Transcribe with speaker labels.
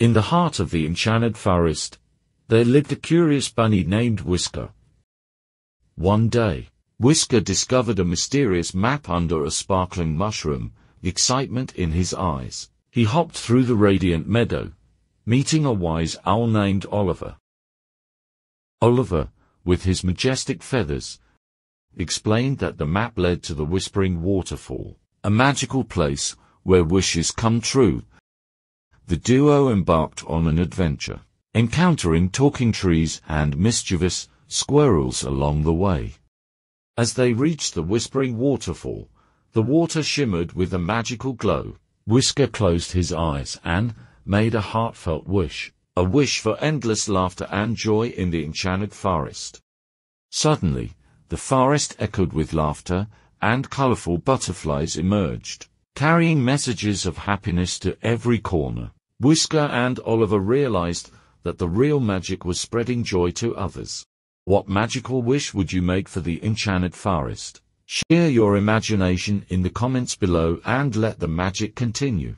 Speaker 1: In the heart of the enchanted forest, there lived a curious bunny named Whisker. One day, Whisker discovered a mysterious map under a sparkling mushroom, excitement in his eyes. He hopped through the radiant meadow, meeting a wise owl named Oliver. Oliver, with his majestic feathers, explained that the map led to the Whispering Waterfall, a magical place where wishes come true the duo embarked on an adventure, encountering talking trees and mischievous squirrels along the way. As they reached the whispering waterfall, the water shimmered with a magical glow. Whisker closed his eyes and made a heartfelt wish, a wish for endless laughter and joy in the enchanted forest. Suddenly, the forest echoed with laughter, and colorful butterflies emerged, carrying messages of happiness to every corner. Whisker and Oliver realized that the real magic was spreading joy to others. What magical wish would you make for the enchanted forest? Share your imagination in the comments below and let the magic continue.